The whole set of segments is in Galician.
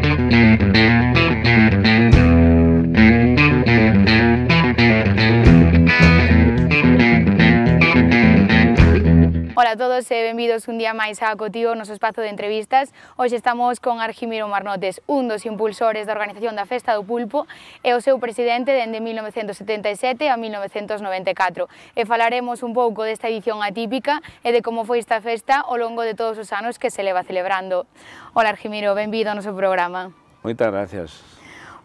Thank you. todos e eh, benvidos un día máis a o noso espazo de entrevistas. Hoxe estamos con Argimiro Marnotes, un dos impulsores da organización da Festa do Pulpo e o seu presidente dende 1977 a 1994. E falaremos un pouco desta edición atípica e de como foi esta festa ao longo de todos os anos que se leva celebrando. Ola Argimiro, benvido ao noso programa. Moitas gracias.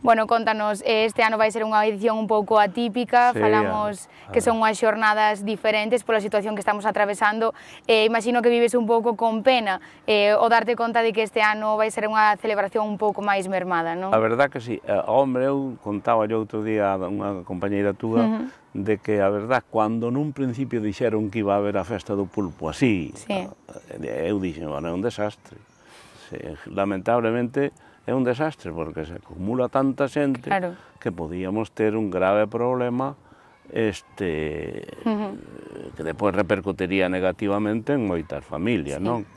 Bueno, contanos, este ano vai ser unha edición un pouco atípica, sí, falamos a... que son unhas xornadas diferentes pola situación que estamos atravesando, e eh, imagino que vives un pouco con pena eh, o darte conta de que este ano vai ser unha celebración un pouco máis mermada, non? A verdad que sí, eh, hombre, eu contaba yo outro día a unha compañeira túa uh -huh. de que a verdad, cando nun principio dixeron que iba a haber a festa do pulpo así, sí. Eh, eu dixen, bueno, é un desastre, sí, lamentablemente, é un desastre porque se acumula tanta xente claro. que podíamos ter un grave problema este uh -huh. que depois repercutiría negativamente en moitas familias, sí. non?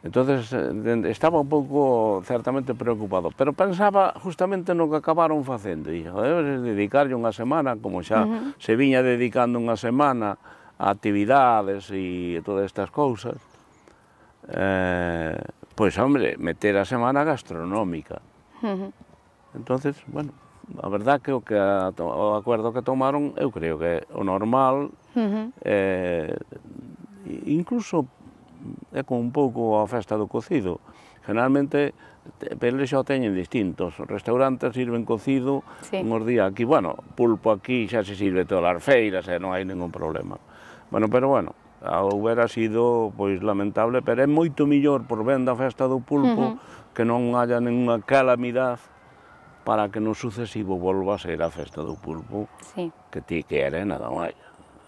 Entonces eh, estaba un pouco certamente preocupado, pero pensaba justamente no que acabaron facendo. Dixo, debes dedicarlle unha semana, como xa uh -huh. se viña dedicando unha semana a actividades e todas estas cousas. Eh, Pues hombre, meter a Semana Gastronómica. Uh -huh. Entonces, bueno, a verdad o, que a, o acuerdo que tomaron, eu creo que é o normal, uh -huh. eh, incluso é con un pouco a festa do cocido. Generalmente, pero xa teñen distintos. Restaurantes sirven cocido sí. uns días aquí. Bueno, pulpo aquí xa se sirve todas as feiras e eh, non hai ningún problema. Bueno, pero bueno, hubiera sido pues lamentable, pero es mucho mejor por venda a festa do pulpo que no haya ninguna calamidad para que no sucesivo vuelva a ser a festa do pulpo que ti que nada más.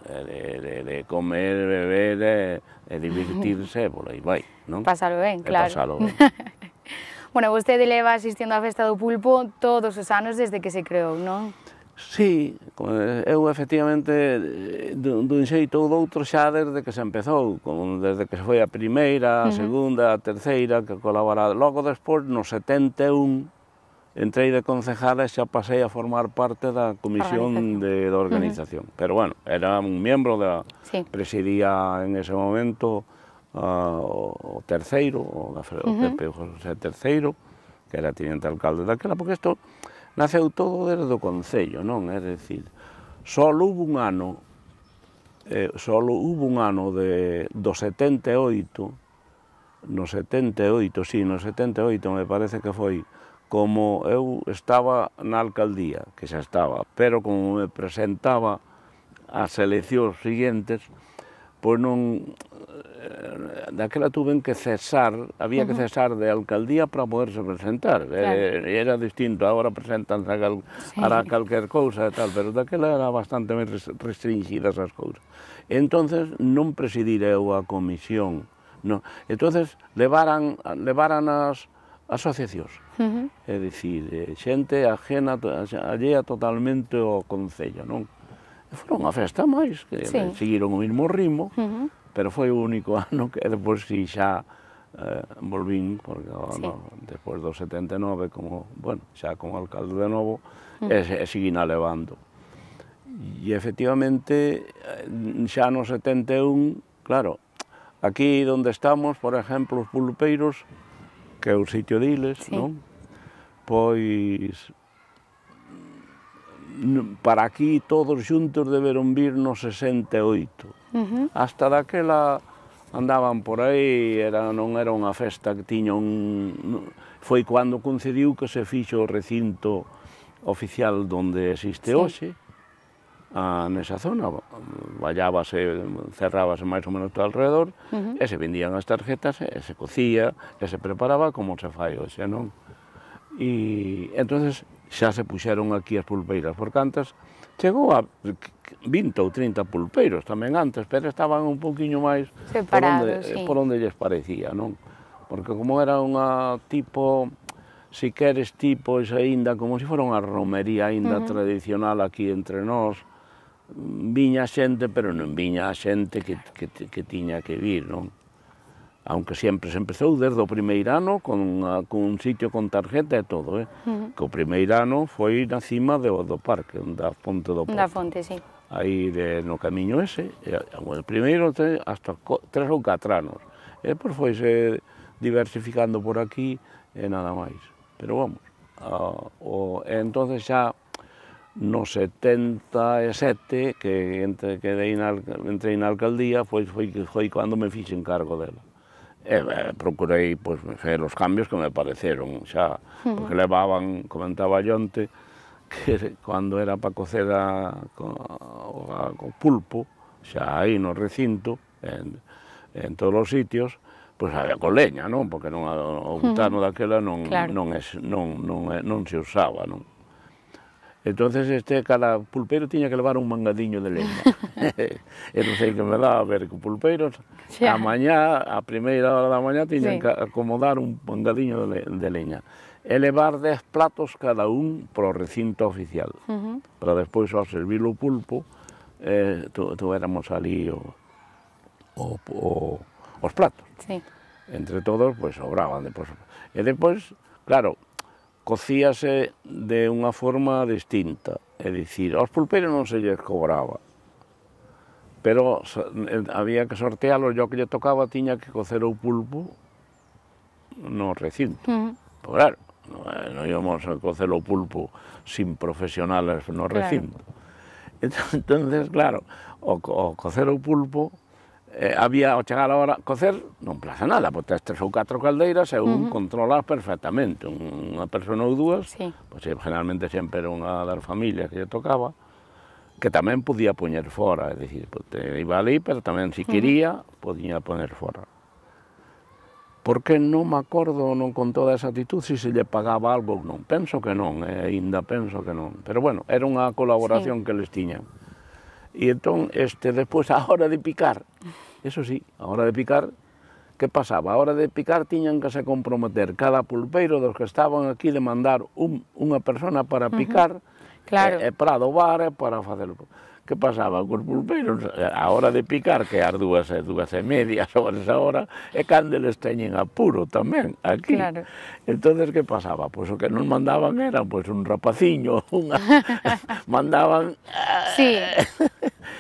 De, comer, beber de divertirse, por ahí va. Pásalo bien, claro. bueno usted le bueno, asistiendo a festa do pulpo todos los años desde que se creó, no? Sí, eh, eu efectivamente eh, dun xeito ou doutro xa desde que se empezou, como desde que se foi a primeira, a segunda, a terceira que colabora. Logo despois, no 71, entrei de concejal e xa pasei a formar parte da comisión de, de organización. Uh Pero bueno, era un miembro da... Sí. Presidía en ese momento uh, o terceiro, o, da, uh -huh. o Pepe o Terceiro, que era teniente alcalde daquela, porque isto naceu todo desde o Concello, non? É dicir, só houve un ano, eh, só houve un ano de, do 78, no 78, sí, no 78 me parece que foi, como eu estaba na alcaldía, que xa estaba, pero como me presentaba as eleccións seguintes, pois non eh, daquela tuven que cesar, había que cesar de alcaldía para poderse presentar. Eh, claro. era distinto, agora presentan a cal, sí. hará calquer cousa e tal, pero daquela era bastante restringidas as cousas. Entonces non presidir eu a comisión. No. Entonces levaran, levaran as asociacións. Uh -huh. É dicir, eh, xente ajena, allea totalmente ao Concello, non? foron unha festa máis, que sí. seguiron o mesmo ritmo, uh -huh. pero foi o único ano que depois si xa eh, volvín, porque oh, sí. no, despois do 79, como, bueno, xa como alcalde de novo, uh -huh. e, e seguín levando. E efectivamente, eh, xa no 71, claro, aquí onde estamos, por exemplo, os pulpeiros, que é o sitio diles, sí. non? Pois para aquí todos xuntos deberon vir no 68. Uh -huh. Hasta daquela andaban por aí, era, non era unha festa que tiña un... Foi cando concediu que se fixo o recinto oficial donde existe sí. hoxe, a, nesa zona, vallábase, cerrábase máis ou menos todo alrededor, uh -huh. e se vendían as tarjetas, e se cocía, e se preparaba como se fai hoxe, non? E entonces xa se puxeron aquí as pulpeiras por cantas, chegou a 20 ou 30 pulpeiros tamén antes, pero estaban un poquinho máis Separados, por onde, eh, sí. por onde lles parecía, non? Porque como era unha tipo, si queres tipo, esa ainda, como se si fora unha romería ainda uh -huh. tradicional aquí entre nós, viña xente, pero non viña a xente que, que, que tiña que vir, non? aunque sempre se empezou desde o primeiro ano con, a, con un sitio con tarjeta e todo, eh? Uh -huh. que o primeiro ano foi na cima do, do parque, da fonte do parque. Da fonte, sí. Aí de, no camiño ese, e, eh, o primeiro hasta co, tres ou catro anos. E eh, pois foise diversificando por aquí e eh, nada máis. Pero vamos, a, ah, o, e entonces xa no 77, que entre que dei na, entrei na alcaldía, foi foi, foi cando me fixen cargo dela. E, eh, procurei pois, fer os cambios que me pareceron xa, hmm. porque levaban, comentaba Yonte, que cando era para cocer a, a, o pulpo, xa aí no recinto, en, en todos os sitios, pois había con leña, non? Porque non, o hmm. butano daquela non, claro. non, es, non, non, non se usaba, non? Entonces este cada pulpeiro tiña que levar un mangadiño de lema. eu non sei que me a ver que pulpeiros. Sí. A mañá, a primeira hora da mañá, tiñan sí. que acomodar un mangadiño de, de leña. E levar dez platos cada un pro recinto oficial. Uh -huh. Para despois, ao servir o pulpo, eh, tu, tuéramos ali o, o, o, os platos. Sí. Entre todos, pois, pues, sobraban. Depois. E depois, claro, cocíase de unha forma distinta. É dicir, aos pulpeiros non se lles cobraba, pero eh, había que sortealo, yo que lle tocaba tiña que cocer o pulpo no recinto. Uh -huh. Pero claro, eh, non íamos a cocer o pulpo sin profesionales no recinto. Claro. Entón, entonces, claro, o, o cocer o pulpo Eh, había o chegar a hora cocer no plaza nada, porque tres o cuatro caldeiras según un perfectamente Una persona ou dos, pues generalmente siempre era de las familias que lle tocaba que también podía poñer fuera es decir pues, te iba ir, pero también, si quería podía poner fuera. porque no me acuerdo, non con toda esa actitud si se lle pagaba algo no non penso que no, eh, ainda penso que no. pero bueno, era una colaboración que les tenía Y entonces, este, despois, a hora de picar Eso sí, a hora de picar, que pasaba? A hora de picar tiñan que se comprometer cada pulpeiro dos que estaban aquí de mandar un, unha persona para picar uh -huh. claro. e, eh, e eh, para adobar e eh, para facer que pasaban cos pulpeiros eh, a hora de picar, que ás dúas e eh, dúas e media sobre esa hora, e cando eles teñen apuro tamén aquí. Claro. entonces que pasaba? Pois pues, o que nos mandaban era pois, pues, un rapaciño, unha... mandaban... Eh, sí,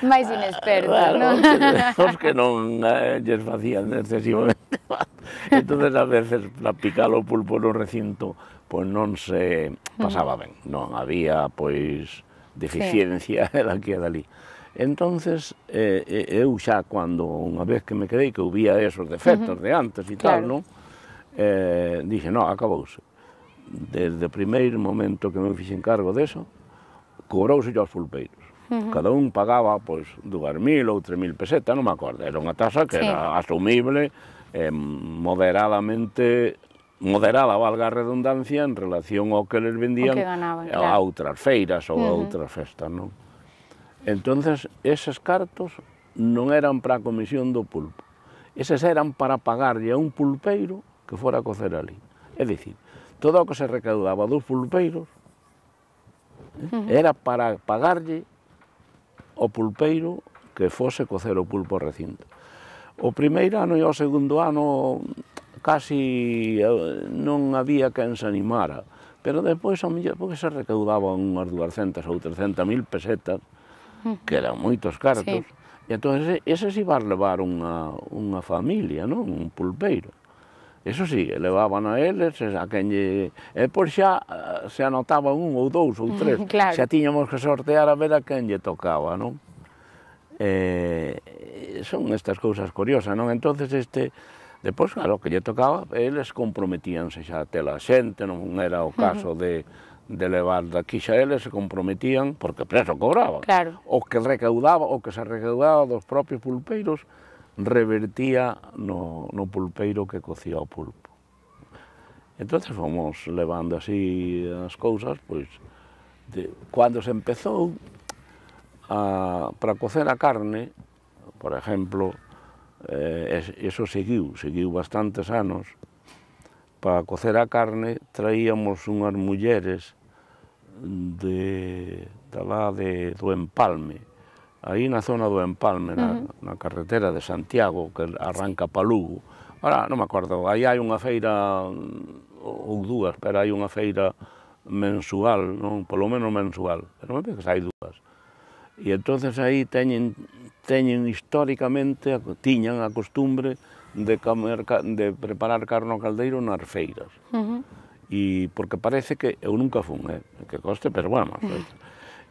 máis inexpertos, claro, non? Os que non eh, lles facían excesivamente entonces a veces para picar o pulpo no recinto pois non se pasaba ben, non había pois deficiencia de aquí a Dalí. Entonces, eh, eh eu xa una vez que me creí que hubía esos defectos de antes y tal, no Eh, dixe, no, Desde el primer momento que me fixen cargo deso, cobrouse aos pulpeiros. Uh fulpeiros Cada uno pagaba pois pues, 2.000 ou 3.000 pesetas, no me acuerdo. era una tasa que era asumible, eh, moderadamente moderada, valga a redundancia, en relación ao que les vendían que ganaban, a outras feiras ou uh -huh. a outras festas, non? Entonces, eses cartos non eran para a comisión do pulpo. Eses eran para pagarlle a un pulpeiro que fora a cocer ali. É dicir, todo o que se recaudaba dos pulpeiros eh, era para pagarlle o pulpeiro que fose cocer o pulpo recinto. O primeiro ano e o segundo ano casi eh, non había quen se animara, pero despois ao mellor porque se recaudaban unhas 200 ou 300 mil pesetas, que eran moitos cartos, sí. e entón ese, ese si a levar unha, unha familia, non? un pulpeiro. Eso sí, levaban a eles, a quen lle... E por xa eh, se anotaban un ou dous ou tres. claro. Xa tiñamos que sortear a ver a quen lle tocaba, non? Eh, son estas cousas curiosas, non? Entonces este Depois, claro, que lle tocaba, eles comprometíanse xa a tela xente, non era o caso de, de levar daqui xa eles, se comprometían, porque preso cobraba. Claro. O que recaudaba, o que se recaudaba dos propios pulpeiros, revertía no, no pulpeiro que cocía o pulpo. Entonces fomos levando así as cousas, pois, de, cando se empezou a, para cocer a carne, por exemplo, Eh, eso seguiu, seguiu bastantes anos. Para cocer a carne traíamos unhas mulleres de, de lá de, do Empalme, aí na zona do Empalme, na, uh -huh. na carretera de Santiago, que arranca pa Lugo. Ahora, non me acordo, aí hai unha feira, mm, ou dúas, pero hai unha feira mensual, non? polo menos mensual, pero me que hai dúas. E entonces aí teñen teñen históricamente, tiñan a costumbre de, comer, de preparar carne ao caldeiro nas feiras. Uh -huh. E porque parece que eu nunca fun, eh? que coste, pero bueno, uh -huh.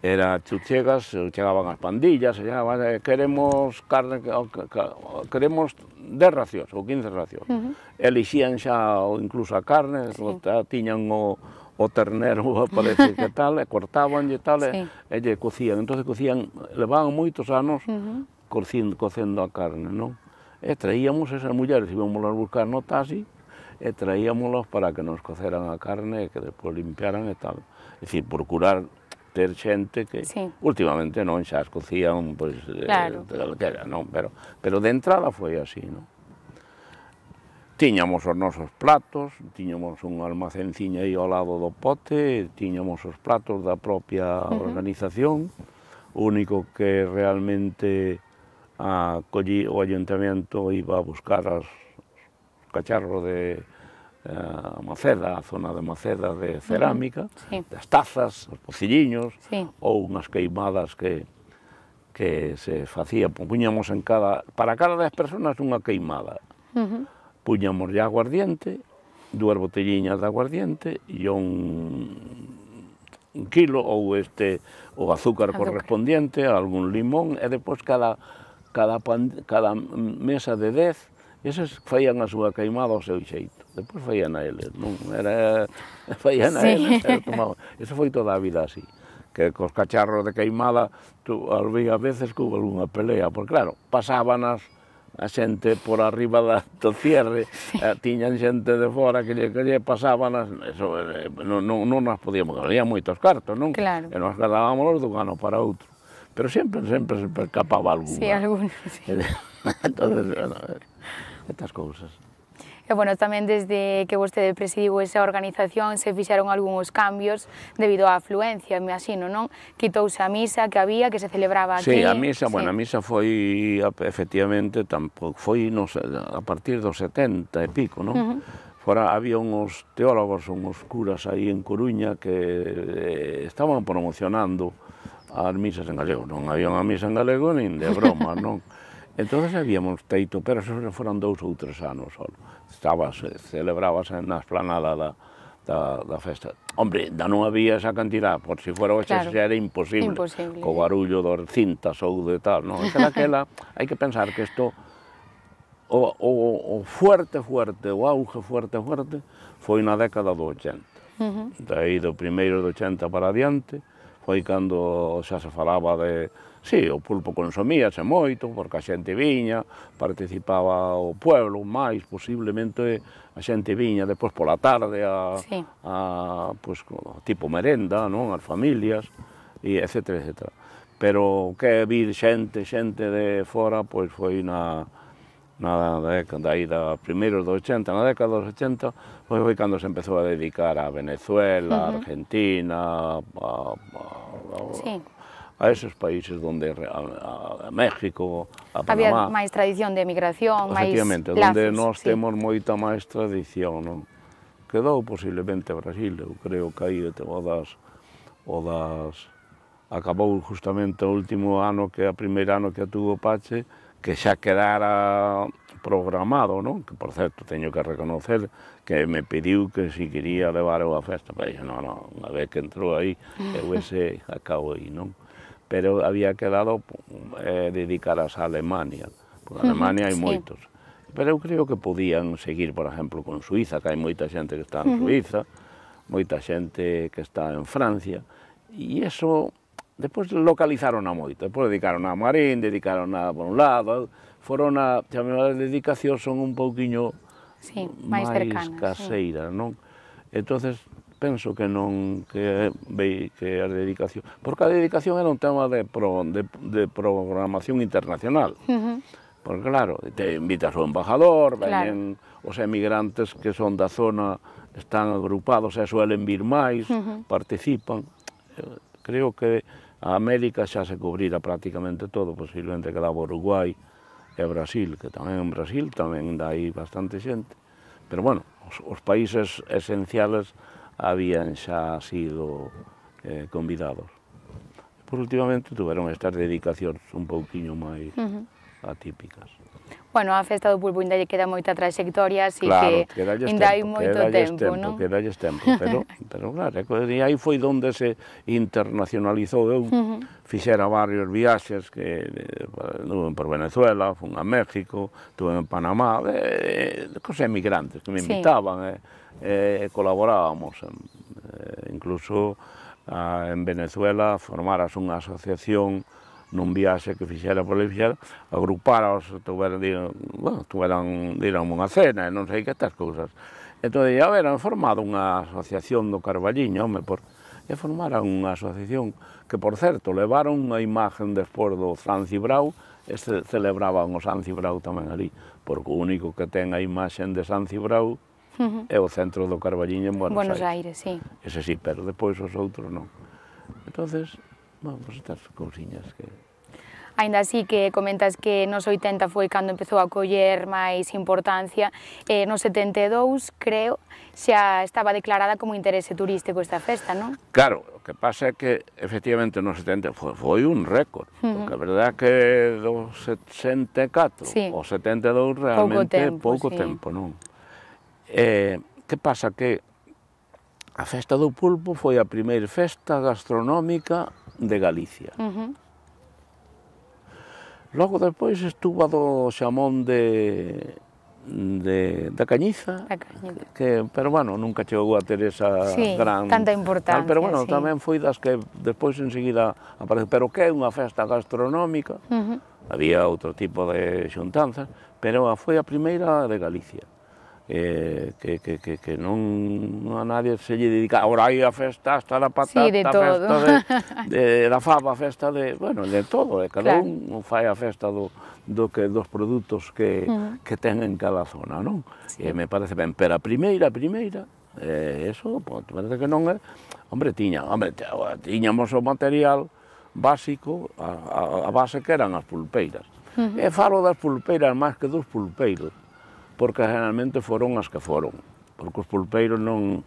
era, tú chegas, chegaban as pandillas, e chegaban, eh, queremos carne, queremos 10 racións ou 15 racións. Uh -huh. Elixían xa incluso a carne, sí. tiñan o, o ternero, parece que tal, cortaban y tal, sí. cocían. Entonces cocían, levaban muchos años cociendo a carne, ¿no? E traíamos esas mujeres, íbamos a buscar no y e traíamoslas para que nos coceran a carne y que después limpiaran e tal. es decir procurar ter gente que últimamente no ya cocían pues, eh, pero pero de entrada fue así, ¿no? Tiñamos os nosos platos, tiñamos un almacenciño aí ao lado do pote, tiñamos os platos da propia organización, o único que realmente a, o ayuntamiento iba a buscar as cacharros de a eh, Maceda, a zona de Maceda de cerámica, sí. das tazas, os pocilliños, sí. ou unhas queimadas que, que se facía, puñamos en cada, para cada das personas unha queimada. Uh -huh puñamos de aguardiente, dúas botellinhas de aguardiente e un un kilo ou este o azúcar, azúcar. correspondiente, algún limón e depois cada cada pan, cada mesa de 10 eses faían a súa caimada ao seu xeito. Depois faían a eles, non? Era faían a sí. eles, tomaba. Eso foi toda a vida así. Que cos cacharros de caimada, tú, a veces que hubo algunha pelea, porque claro, As, a xente por arriba da, do cierre, sí. Eh, tiñan xente de fora que lle, que lle pasaban, as, eso, eh, non, non, non nas podíamos, había moitos cartos, non? Claro. E nos guardábamos dun ano para outro. Pero sempre, sempre se escapaba alguna. Sí, algun. sí. Entonces, bueno, estas cousas. E, bueno, tamén desde que vostede presidiu esa organización se fixeron algúns cambios debido á afluencia, me asino, non? Quitouse a misa que había, que se celebraba aquí. Sí, a misa, sí. bueno, a misa foi, efectivamente, tampouco, foi no, a partir dos 70 e pico, non? Uh -huh. Fora, había uns teólogos, uns curas aí en Coruña que eh, estaban promocionando as misas en galego. Non había unha misa en galego nin de broma, non? Entón habíamos teito, pero eso foran dous ou tres anos só. Estaba, celebrábase na esplanada da, da, da festa. Hombre, da non había esa cantidad, por si fuera hoxe claro. era imposible, imposible, co barullo dos cintas ou de tal, non? Que daquela hai que pensar que isto o, o, o fuerte, fuerte, o auge fuerte, fuerte, foi na década do 80. Uh -huh. Daí do primeiro do 80 para adiante, foi cando xa se falaba de Sí, o pulpo consumíase moito, porque a xente viña, participaba o pueblo máis, posiblemente a xente viña despois pola tarde a, sí. a pues, tipo merenda, non? as familias, e etc, etc. Pero que vir xente, xente de fora, pois foi na, na década aí da primeiros dos 80, na década dos 80, pois foi cando se empezou a dedicar a Venezuela, uh -huh. Argentina, a, a, a, sí a esos países donde a, a, a México, a Panamá. Había máis tradición de emigración, máis Efectivamente, onde nós sí. temos moita máis tradición, non? Quedou posiblemente Brasil, eu creo que aí o das o das acabou justamente o último ano que a primeiro ano que atuvo Pache, que xa quedara programado, non? Que, por certo, teño que reconocer que me pediu que si quería levar eu a festa, pero dixo, non, non, unha vez que entrou aí, eu ese acabo aí, non? pero había quedado eh, dedicadas a Alemania, porque en Alemania hay muertos Pero yo creo que podían seguir, por ejemplo, con Suiza, que hay mucha gente que está en Suiza, mucha gente que está en Francia, y eso, después localizaron a moito, después dedicaron a Marín, dedicaron a por un lado, fueron a, chamar dedicación son un poquito sí, máis, Entonces, penso que non que vei que a dedicación, porque a dedicación era un tema de pro, de, de programación internacional. Uh -huh. Porque claro, te invitas o embajador, claro. veñen os emigrantes que son da zona, están agrupados, e suelen vir máis, uh -huh. participan. Eh, creo que a América xa se cobrira prácticamente todo, posiblemente daba Uruguai e Brasil, que tamén en Brasil tamén dai bastante xente. Pero bueno, os, os países esenciales habían xa sido eh, convidados. Por últimamente tuveron estas dedicacións un pouquiño máis uh -huh. atípicas bueno, a festa do pulpo ainda lle queda moita trayectoria, así claro, que, ainda hai moito que tempo, non? Que dalles tempo, pero, pero claro, e aí foi onde se internacionalizou. Eu uh -huh. fixera varios viaxes, que eh, estuve por Venezuela, fun a México, estuve en Panamá, eh, cosas emigrantes que me invitaban, sí. eh, eh, colaborábamos, eh, incluso ah, en Venezuela formaras unha asociación nun viaxe que fixera por polícia, agrupara os, tuveran, dir, bueno, tuveran, diran unha cena e non sei que estas cousas. Entón, a ver, han formado unha asociación do Carballiño, home, por, e formaran unha asociación que, por certo, levaron unha imagen despois do San Cibrau, e se celebraban o San Cibrau tamén ali, porque o único que ten a imaxen de San Cibrau uh -huh. é o centro do Carballiño en Buenos, Buenos Aires. Aires sí. Ese sí, pero depois os outros non. Entonces, vamos estas cousiñas que... Ainda así que comentas que nos 80 foi cando empezou a coller máis importancia, eh, no 72, creo, xa estaba declarada como interese turístico esta festa, non? Claro, o que pasa é que efectivamente no 70 foi, foi un récord, uh -huh. porque a é que do 64 sí. ao 72 realmente pouco tempo, pouco sí. tempo non? Eh, que pasa que a festa do pulpo foi a primeira festa gastronómica de Galicia. Luego después estuvo a do de de, Cañiza, Que, pero bueno, nunca llegó a Teresa esa sí, gran... tanta importancia. pero bueno, también fue foi das que después enseguida apareció. Pero qué, una fiesta festa gastronómica, había otro tipo de xuntanzas, pero fue la primera de Galicia. eh, que, que, que, que non, non a nadie se lle dedica. ora aí a festa hasta da patata, sí, de todo. festa de, de, da fava, festa de, bueno, de todo, eh, cada claro. un fai a festa do, do que dos produtos que, uh mm. -huh. que ten en cada zona, non? Sí. E me parece ben, pero a primeira, a primeira, eh, eso, pues, parece que non é, hombre, tiña, hombre, tiñamos o material básico, a, a, a base que eran as pulpeiras. Uh -huh. E falo das pulpeiras máis que dos pulpeiros, porque generalmente foron as que foron, porque os pulpeiros non...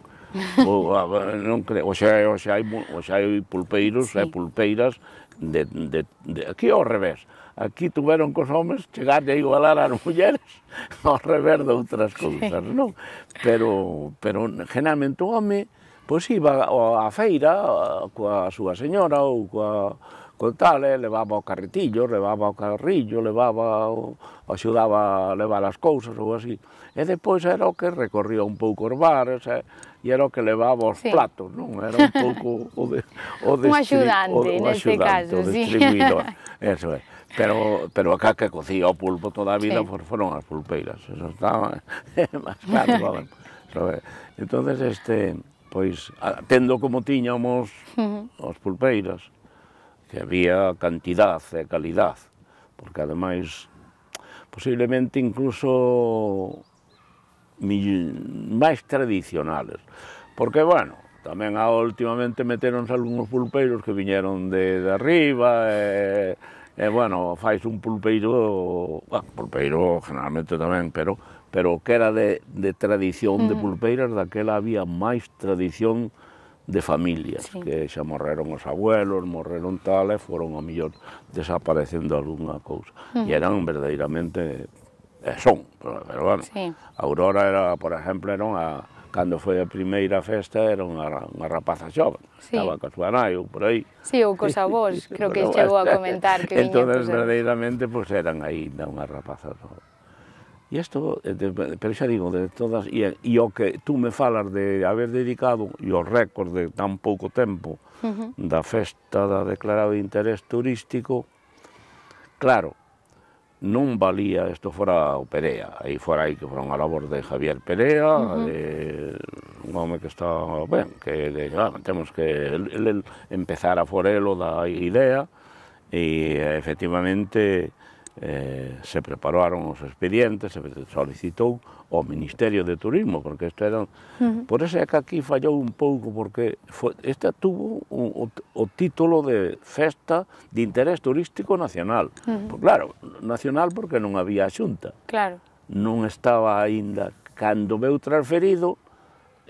o, a, non cre, o xa, o xa, hai, o xa hai pulpeiros sí. pulpeiras de, de, de, aquí ao revés. Aquí tuveron cos homes chegar a igualar as mulleres ao revés de outras cousas, sí. non? Pero, pero generalmente o home pois iba á feira coa súa señora ou coa, Contales, levaba o carretillo, levaba o carrillo, levaba o, axudaba a levar as cousas ou así. E despois era o que recorría un pouco os bares e, e era o que levaba os sí. platos, non? Era un pouco o de o de un axudante, o, o axudante, caso, o distribuidor. Sí. Eso é. Pero, pero acá que cocía o pulpo toda a vida sí. Pues, foron as pulpeiras. Eso estaba máis claro, vamos. Entonces, este, pois, atendo como tiñamos uh -huh. os pulpeiras, que había cantidad e calidad, porque ademais posiblemente incluso máis tradicionales, porque, bueno, tamén a últimamente meteronse algúns pulpeiros que viñeron de, de arriba, e, e, bueno, fais un pulpeiro, bueno, pulpeiro generalmente tamén, pero pero que era de, de tradición mm. de pulpeiras, daquela había máis tradición de familias sí. que xa morreron os abuelos, morreron tal e foron a millón desaparecendo algunha cousa. Uh mm. -huh. E eran verdadeiramente e son, pero, pero bueno, sí. Aurora era, por exemplo, era unha cando foi a primeira festa era unha, unha rapaza xoven, sí. estaba coa súa nai ou por aí. Sí, ou cos avós, creo que chegou a comentar que viña. Entón, eh. verdadeiramente, pois pues, eran aí unha rapaza xoven. E isto, eh, pero xa digo, de todas, e, e o que tú me falas de haber dedicado, e o récord de tan pouco tempo, uh -huh. da festa da declarada de interés turístico, claro, non valía, isto fora o Perea, aí fora aí que fora unha labor de Javier Perea, uh -huh. de un home que está, ben, que de, ah, temos que el, el empezar a forelo da idea, e efectivamente eh, se prepararon os expedientes, se solicitou o Ministerio de Turismo, porque isto era... Uh -huh. Por eso é que aquí fallou un pouco, porque foi, esta tuvo un, o, o título de Festa de Interés Turístico Nacional. Uh -huh. Por, claro, nacional porque non había xunta. Claro. Non estaba aínda... Cando veu transferido,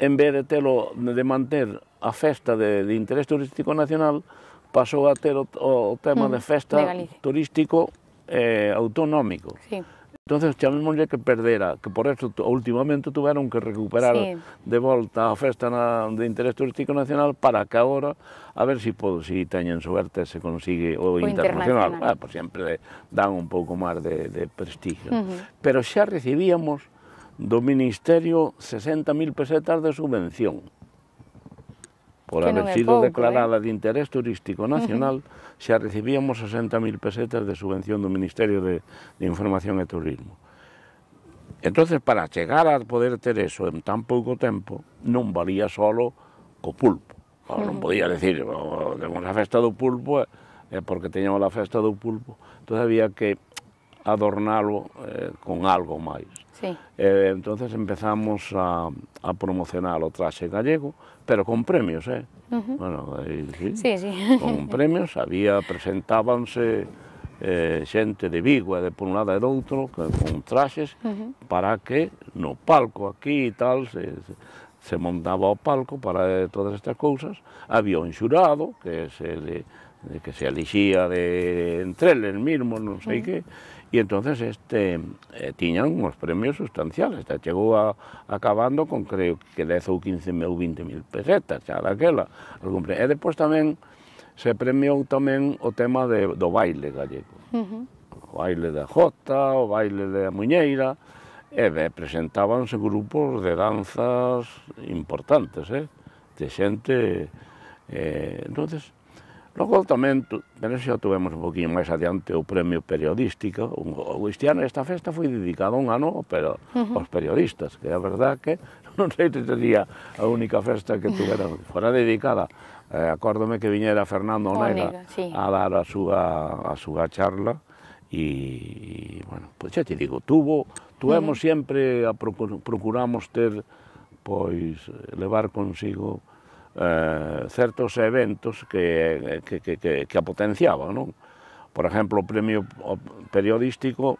en vez de telo de manter a festa de, de interés turístico nacional, pasou a ter o, o tema uh -huh. de festa de turístico eh, autonómico. Sí. Entonces chamémoslle que perdera, que por eso últimamente tuvieron que recuperar sí. de volta a festa na, de interés turístico nacional para que agora, a ver si, puedo, si teñen suerte, se consigue o, o internacional. internacional. Ah, pues sempre dan un pouco máis de, de prestigio. Uh -huh. Pero xa recibíamos do Ministerio 60.000 pesetas de subvención. Por que haber sido pouco, declarada eh? de interés turístico nacional, uh -huh. xa recibíamos 60.000 pesetas de subvención do Ministerio de, de Información e Turismo. Entonces, para chegar a poder ter eso en tan pouco tempo, non valía solo co pulpo. O non podía decir, oh, temos a festa do pulpo, eh, porque teñamos a festa do pulpo. todavía había que adornalo eh, con algo máis. Sí. Eh, entonces empezamos a, a, promocionar o traxe gallego, pero con premios, eh? Uh -huh. Bueno, aí, eh, sí, sí, sí. con premios, había, presentábanse eh, xente de Vigo e de por un lado e do outro con traxes uh -huh. para que no palco aquí e tal se, se montaba o palco para eh, todas estas cousas había un xurado que se le, que se elixía de entre eles mismos, non sei uh -huh. que E entonces este, eh, tiñan uns premios sustanciales, xa chegou a, acabando con creo que 10 ou 15 ou 20 mil pesetas, xa daquela. E eh, depois tamén se premiou tamén o tema de, do baile gallego. Uh -huh. O baile da jota, o baile da muñeira, e eh, presentábanse grupos de danzas importantes, eh? de xente... Eh, entonces, Logo tamén, pero xa tuvemos un poquinho máis adiante o premio periodístico. O cristiano, esta festa foi dedicada un ano pero uh -huh. aos periodistas, que é verdad que non sei se sería a única festa que tuvera fora dedicada. Eh, acórdome que viñera Fernando Onega sí. a dar a súa, a súa charla e, bueno, pois xa te digo, tuvo, tuvemos uh -huh. sempre, a procur, procuramos ter, pois, levar consigo eh, certos eventos que, que, que, que, que a potenciaban, non? Por exemplo, o premio periodístico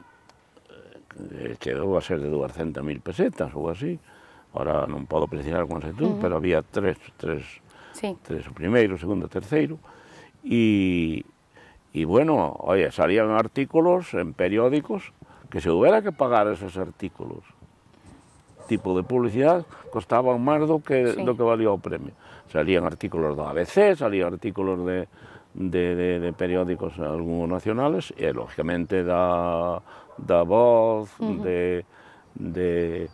eh, chegou a ser de 200.000 pesetas ou así. Ora non podo precisar con tú, uh -huh. pero había tres, tres, sí. tres o primeiro, o segundo, o terceiro. E, e bueno, oye, salían artículos en periódicos que se houbera que pagar esos artículos tipo de publicidade costaban máis do que, sí. do que valía o premio. Salían artículos de ABC, salían artículos de, periódicos algunos nacionales, y eh, lógicamente da, da Voz, de, de,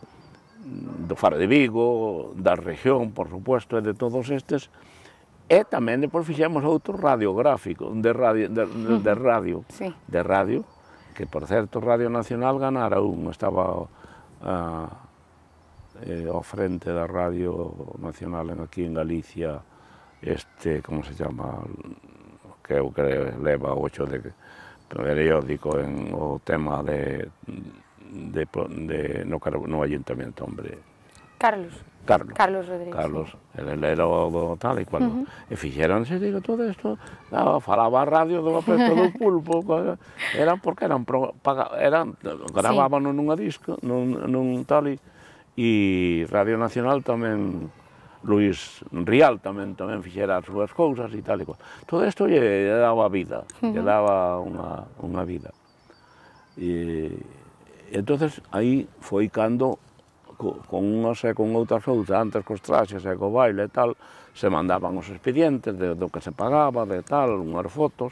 de Vigo, da región, por supuesto, de todos estos. Y e también, de otro radiográfico, de radio, de, radio, de radio, que por cierto, Radio Nacional ganara un, estaba... Ah, eh, ao frente da Radio Nacional en aquí en Galicia este, como se chama, que eu creo leva ocho de periódico en o tema de, de, de no, no ayuntamiento, hombre. Carlos. Carlos. Carlos Rodríguez. Carlos, sí. el era do tal e cual. Uh -huh. E fixeranse, digo, todo isto, ah, falaba a radio do aperto do pulpo, eran porque eran, paga, eran grabábano sí. nunha disco, nun, nun tal e e Radio Nacional tamén Luis Rial tamén tamén fixera as súas cousas e tal e cual. Todo isto lle, daba vida, uh -huh. lle daba unha, unha vida. E, entonces aí foi cando con unhas e con outras outras, antes cos traxes e co baile e tal, se mandaban os expedientes de, do que se pagaba, de tal, unhas fotos,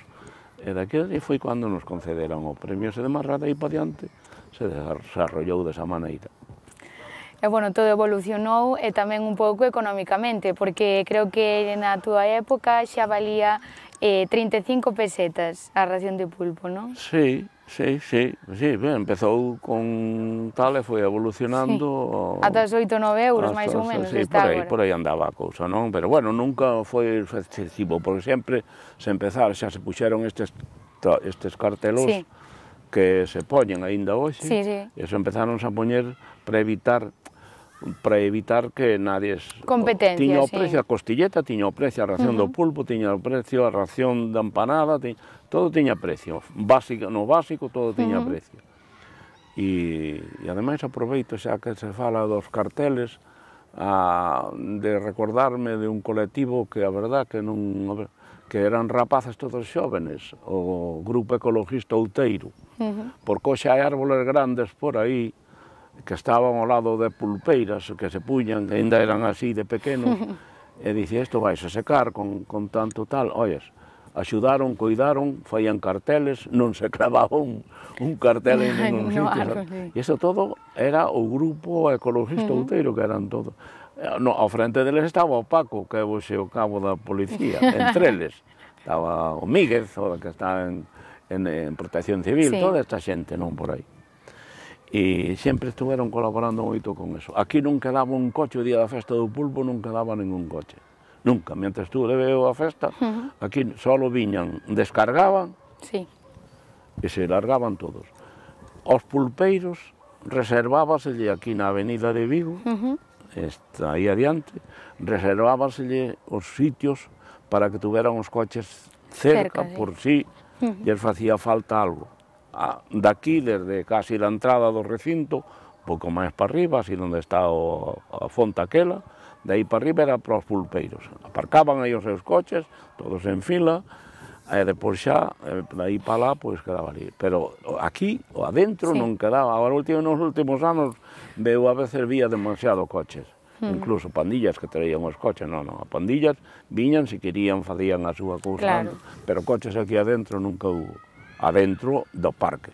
e daquilo e foi cando nos concederon o premio, se de Marrada e pa diante, se desarrollou desa maneira. E, eh, bueno, todo evolucionou e eh, tamén un pouco economicamente, porque creo que na túa época xa valía eh, 35 pesetas a ración de pulpo, non? Sí, sí, sí, sí, ben, empezou con tal e foi evolucionando... Sí. Ata os 8 9 euros, máis ou menos, sí, está por aí, por aí andaba a cousa, non? Pero, bueno, nunca foi excesivo, porque sempre, se empezar, xa se puxeron estes, estes cartelos... Sí que se poñen aínda hoxe, sí, sí. eso empezaron a poñer para evitar para evitar que nadie... Competencia, Tiña o precio sí. a costilleta, tiña o precio a ración uh -huh. do pulpo, tiña o precio a ración da empanada, tiña, todo tiña precio, básico, no básico todo tiña uh -huh. precio. E, e ademais aproveito xa que se fala dos carteles, a, de recordarme de un colectivo que a verdad que non que eran rapaces todos xóvenes, o Grupo Ecologista Outeiro. Uh -huh. Porque xa hai árboles grandes por aí que estaban ao lado de pulpeiras, que se puñan, que ainda eran así de pequenos, e dicía, isto vai a secar con, con tanto tal, oias, axudaron, cuidaron, faían carteles, non se clavaba un, un cartel en ningún no, sitio. sí. E iso todo era o grupo ecologista uh -huh. outeiro que eran todos. Eh, no, ao frente deles estaba o Paco, que é o cabo da policía, entre eles. Estaba o Míguez, o que está en, en, en protección civil, sí. toda esta xente, non por aí. y siempre estuvieron colaborando poquito con eso. Aquí nunca daba un coche, el día la festa del pulpo nunca daba ningún coche. Nunca, mientras de veo a festa, aquí solo viñan, descargaban sí. se largaban todos. Los pulpeiros reservábasele aquí en la avenida de Vigo, ahí adelante, está los adiante, sitios para que tuvieran los coches cerca, por si sí, uh falta algo. de aquí, desde casi a entrada do recinto, pouco máis para arriba, así onde está o, a fonte aquela, de aí para arriba era para os pulpeiros. Aparcaban aí os seus coches, todos en fila, e depois xa, eh, de aí para lá, pois quedaba ali. Pero aquí, adentro, sí. non quedaba. Agora, último, nos últimos anos, veo a veces vía demasiado coches. Mm. Incluso pandillas que traían os coches, non, non, pandillas viñan se querían, facían a súa cousa, claro. pero coches aquí adentro nunca hubo adentro do parque.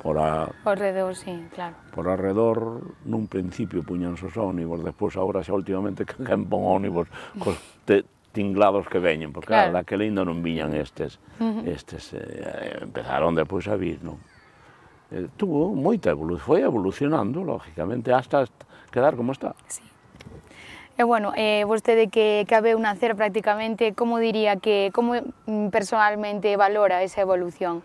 Por a, por sí, claro. Por alrededor, nun principio puñan os ónibus, despois agora xa últimamente que quen pon ónibus cos te, tinglados que veñen, porque claro, claro daquele ainda non viñan estes, uh -huh. estes eh, eh, empezaron despois a vir, non? Eh, tuvo moita evolución, foi evolucionando, lógicamente, hasta quedar como está. Sí. E bueno, eh, vostede que, que veu nacer prácticamente, como diría que, como mm, personalmente valora esa evolución?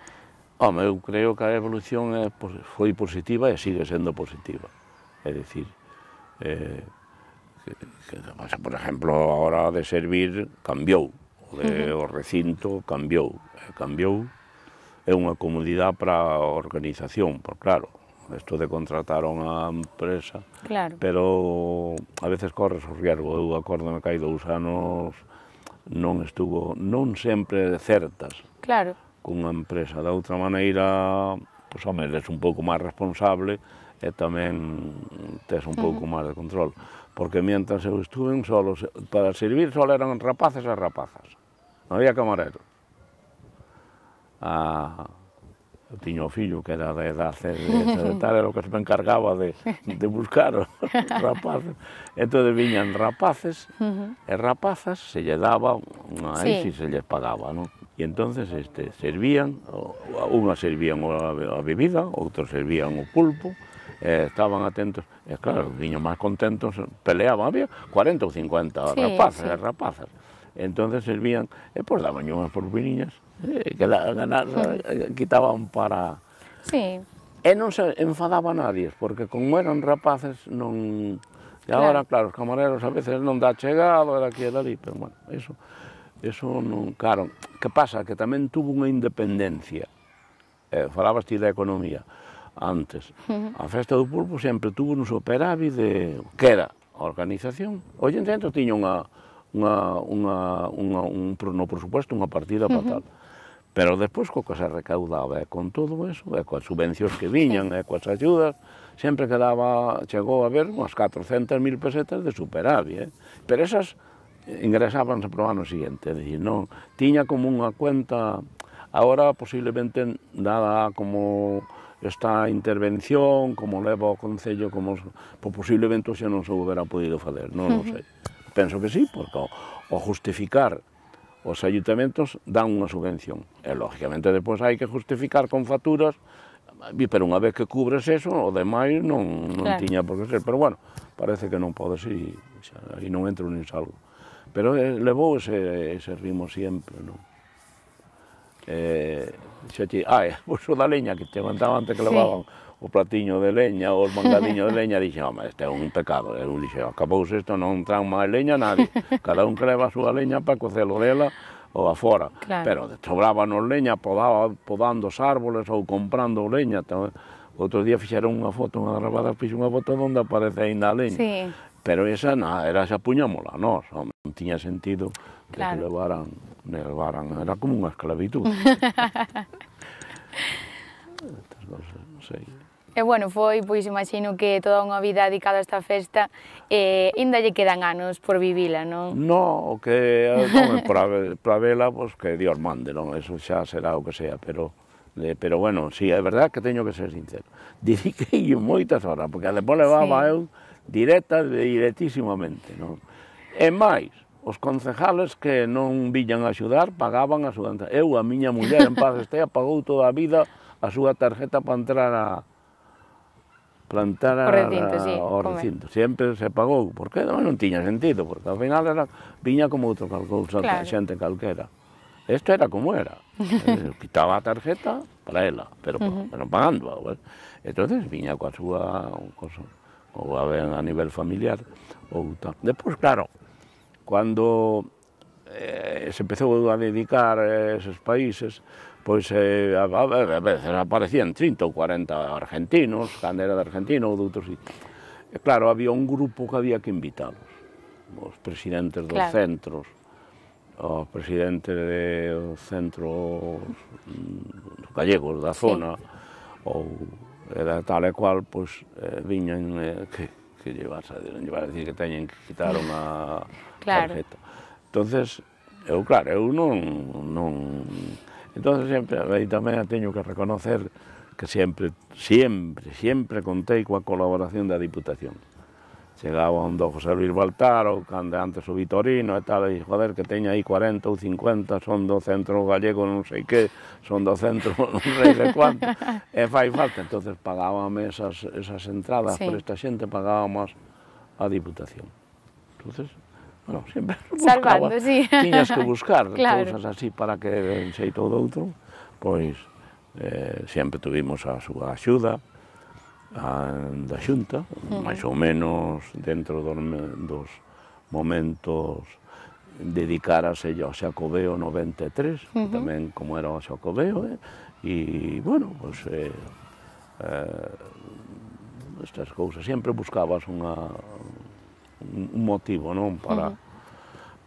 Home, eu creo que a evolución é, foi positiva e sigue sendo positiva. É dicir, eh, que, que, por exemplo, a hora de servir cambiou, o, de, uh -huh. o recinto cambiou, cambiou, é unha comodidade para a organización, por claro, isto de contratar unha empresa, claro. pero a veces corres o riesgo. Eu acordo me hai dous anos non estuvo, non sempre certas claro. cunha empresa. Da outra maneira, pois, home, eres un pouco máis responsable e tamén tes un pouco uh -huh. máis de control. Porque mientras eu estuve solo, para servir só eran rapaces e rapazas. Non había camareros. Ah, eu o fillo que era da edad de, de tal, era o que se me encargaba de, de buscar os rapaces. Entón viñan rapaces uh -huh. e rapazas, se lle daba unha aí sí. se lle pagaba, non? E entonces este, servían, unha servían a bebida, outros servían o pulpo, eh, estaban atentos, e eh, claro, niños máis contentos, peleaban, había 40 ou 50 sí, rapaces, sí. rapazas. Entonces servían, e eh, pois pues, daban unhas porpiniñas, Eh, que la, ganar, quitaban para... Sí. E non se enfadaba nadie, porque como eran rapaces non... E agora, claro. claro, os camareros a veces non dá chegado, era aquí e ali, pero, bueno, eso, eso non... Claro, que pasa? Que tamén tuvo unha independencia. Eh, falabas ti da economía antes. A festa do pulpo sempre tuvo un superávit que era a organización. Hoxe en centro tiña unha, unha, unha, unha, un, no presupuesto unha partida para uh -huh. tal Pero despois co que se recaudaba e con todo eso, e coas subvencións que viñan, e coas axudas, sempre quedaba, chegou a ver unhas 400.000 pesetas de superávit. Eh? Pero esas ingresaban para o ano é dicir, non, tiña como unha cuenta, agora posiblemente dada como esta intervención, como leva o Concello, como po posiblemente xa non se houbera podido fazer, non, non sei. Penso que sí, porque o, o justificar os ayuntamentos dan unha subvención. E, lógicamente, depois hai que justificar con facturas, pero unha vez que cubres eso, o demais non, non claro. tiña por que ser. Pero, bueno, parece que non ser e, e non entro nin salgo. Pero eh, levou ese, ese ritmo sempre, non? Eh, xa ah, eh, o da leña que te aguantaba antes que levaban o platiño de leña, o mangadiño de leña, dixen, home, este é un pecado. E un dixen, acabouse isto, non traen máis leña nadie. Cada un que leva a súa leña para cocelo dela ou afora. Claro. Pero sobrábanos leña podaba, podando os árboles ou comprando leña. Outro día fixeron unha foto, unha rabada, fixe unha foto onde aparece ainda a leña. Sí. Pero esa na, era xa puñámola nós, home. Non tiña sentido que claro. levaran, levaran, era como unha esclavitud. Estas cosas, non sei. E bueno, foi, pois imagino que toda unha vida dedicada a esta festa e eh, ainda lle quedan anos por vivila, non? No, o que non, para, para vela, pois que Dios mande, non? Eso xa será o que sea, pero de, pero bueno, si sí, é verdad que teño que ser sincero. que lle moitas horas, porque depois levaba sí. eu directa, directísimamente, non? E máis, os concejales que non viñan a axudar pagaban a súa entrada. Eu, a miña muller, en paz estea, pagou toda a vida a súa tarjeta para entrar a, plantar a recinto, Siempre se pagó porque no tenía sentido, porque al final era, viña como otro cousa calquera. esto era como era. quitaba tarjeta para él pero, no pagando. entonces viña con su a, nivel familiar. Después, claro, cuando eh, se empezó a dedicar a esos países, pois eh, a, veces aparecían 30 ou 40 argentinos, cando era de argentino ou de outros E claro, había un grupo que había que invitalos, os presidentes dos claro. centros, os presidentes dos centros mm, gallegos da zona, sí. ou era tal e cual, pois eh, viñan eh, que, que llevarse, non llevar a decir que teñen que quitar unha claro. tarjeta. Entonces, eu, claro, eu non, non Entón, sempre, aí tamén teño que reconocer que sempre, sempre, sempre contei coa colaboración da Diputación. Chegaba un do José Luis Baltar, ou cando antes o Vitorino e tal, e joder, que teña aí 40 ou 50, son do centro gallego non sei que, son do centro non sei de cuánto, e fai falta. entonces pagábame esas, esas entradas sí. por esta xente, pagábamos a Diputación. Entonces, non, sempre Salvando, buscaba, sí. tiñas que buscar claro. cousas así para que de xeito ou doutro, pois eh, sempre tuvimos a súa axuda a, da xunta, uh -huh. máis ou menos dentro do, dos momentos dedicarase ao Xacobeo 93, uh -huh. tamén como era o Xacobeo, eh? e, bueno, pois, eh, eh, estas cousas, sempre buscabas unha, un motivo non para, uh -huh.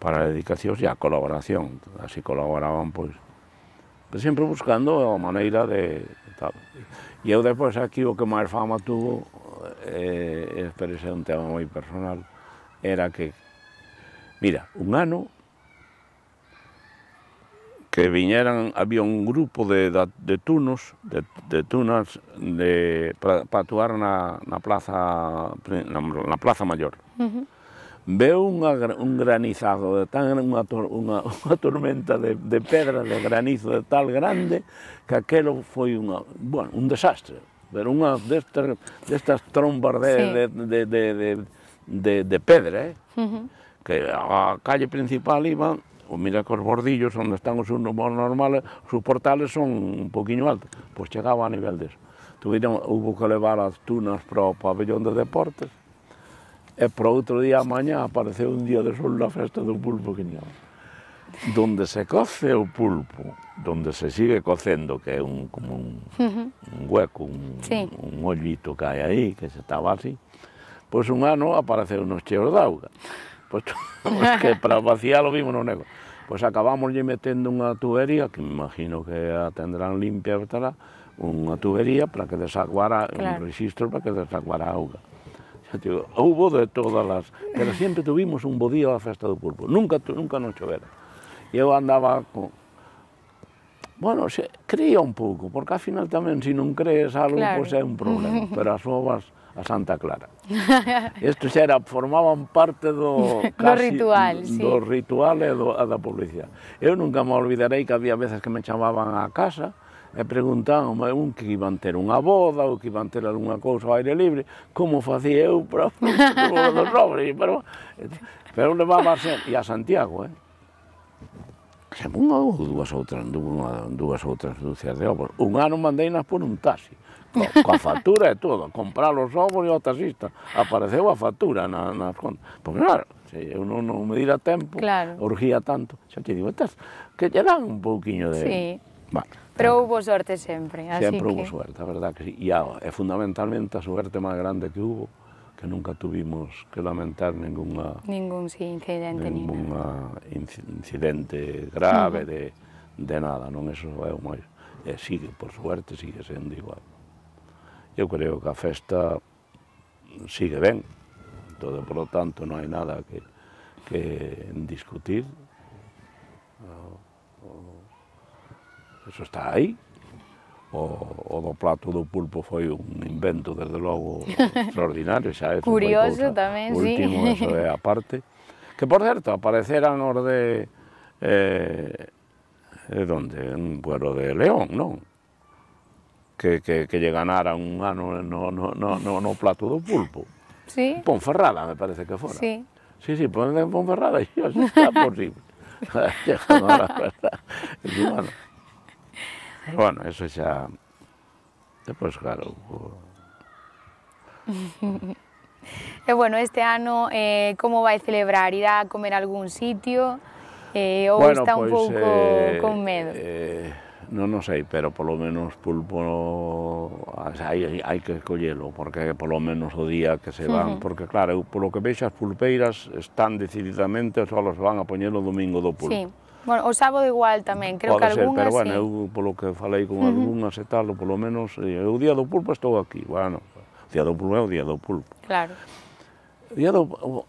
para a dedicación e a colaboración. Así colaboraban, pois, pues, sempre buscando a maneira de... Tal. E eu depois aquí o que máis fama tuvo, eh, pero é un tema moi personal, era que, mira, un ano que viñeran, había un grupo de, de, de tunos, de, de tunas, de, para, para actuar na, na plaza na, na plaza maior. Uh -huh. Veu unha, un granizado, de tan unha, unha, unha tormenta de, de pedra, de granizo de tal grande, que aquelo foi unha, bueno, un desastre. Pero unha destas, destas trombas de, sí. de, de, de, de, de, de pedra, eh? Uh -huh. que a calle principal iban o mira que os bordillos onde están os humos normales, os portales son un poquinho altos, pois chegaba a nivel deso. Tuvieron, hubo que levar as tunas para o pabellón de deportes, e para outro día a mañá apareceu un día de sol na festa do pulpo que niaba. Donde se coce o pulpo, donde se sigue cocendo, que é un, como un, uh -huh. un hueco, un, sí. un ollito que hai aí, que se estaba así, pois un ano apareceu nos cheos d'auga. Pois pues, pois que para vaciar o vimos no nego. Pois pues acabamos lle metendo unha tubería, que me imagino que a tendrán limpia, tal, unha tubería para que desaguara, claro. un registro para que desaguara auga. Xa digo, houbo de todas as... Pero sempre tuvimos un bo día a festa do pulpo. Nunca, nunca non chovera. E eu andaba con, bueno, se, cría un pouco, porque ao final tamén, se non crees algo, claro. pois é un problema. Pero as ovas a Santa Clara. Isto xa era, formaban parte do, casi, do ritual, sí. do ritual e do, da publicidade. Eu nunca me olvidarei que había veces que me chamaban a casa e preguntaban un que iban ter unha boda ou que iban ter algunha cousa ao aire libre, como facía eu para os sobres, pero, pero levaba a ser, e a Santiago, eh? Sempre unha ou dúas ou dúas, dúas ou dúcias de ovos. Un ano mandei nas por un taxi coa factura e todo, comprar os ovos e o taxista. Apareceu a factura na, nas contas. Porque claro, se eu non, non me dira tempo, claro. orgía tanto, xa te digo, estás, que lle dan un pouquiño de... Sí. Va, Pero houbo sorte sempre, así Sempre que... houbo suerte, a verdad que sí. E, a, é fundamentalmente a suerte máis grande que houve, que nunca tuvimos que lamentar ninguna... Ningún sí, incidente. ningún incidente grave uh -huh. de, de nada, non? Eso é o máis... E sigue, por suerte, sigue sendo igual eu creo que a festa sigue ben, todo entón, por lo tanto non hai nada que, que discutir. Eso está aí. O, o do plato do pulpo foi un invento, desde logo, extraordinario. Xa é Curioso tamén, sí. Último, eso é a parte. Que, por certo, apareceran os de... Eh, eh de onde? Un pueblo de León, non? que, que, que lle ganara un ano no, no, no, no, no plato do pulpo. Sí. Ponferrada, me parece que fora. Sí. Sí, sí, ponen Ponferrada, e xa está posible. xa bueno, bueno, eso xa... Depois, claro, o... E bueno, este ano eh, como vai celebrar? Irá a comer algún sitio? Eh, ou bueno, está un pues, pois, pouco eh, con medo? Eh, non o sei, pero polo menos pulpo hai, hai que escollelo, porque polo menos o día que se van, uh -huh. porque claro, eu, polo que vexo as pulpeiras están decididamente, só os van a poñer o domingo do pulpo. Sí. Bueno, o sábado igual tamén, creo Pode que ser, algunhas... pero bueno, sí. eu polo que falei con uh -huh. algunhas e tal, polo menos, o día do pulpo estou aquí, bueno, o día do pulpo é o día do pulpo. Claro. O día do,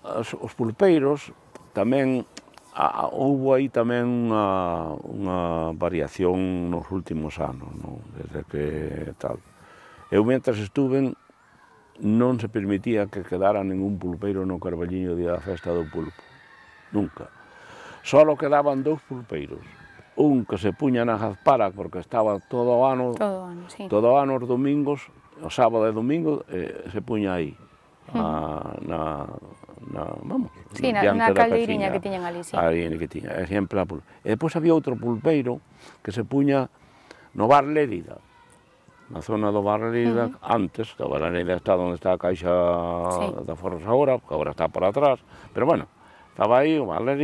os pulpeiros tamén a, houve aí tamén unha, unha variación nos últimos anos, non? desde que tal. Eu, mentras estuven, non se permitía que quedara ningún pulpeiro no Carballiño día da festa do pulpo. Nunca. Solo quedaban dous pulpeiros. Un que se puña na jazpara porque estaba todo o ano, todo o ano, sí. todo o ano os domingos, o sábado e domingo, eh, se puña aí, a, na, no vamos, sí, na, que tiñan ali, sí. que tiña, exemplo, e había otro pulpeiro que se puña no bar La zona de bar antes, estaba está donde está la caixa de da ahora, agora, que está para atrás, pero bueno, estaba ahí o bar en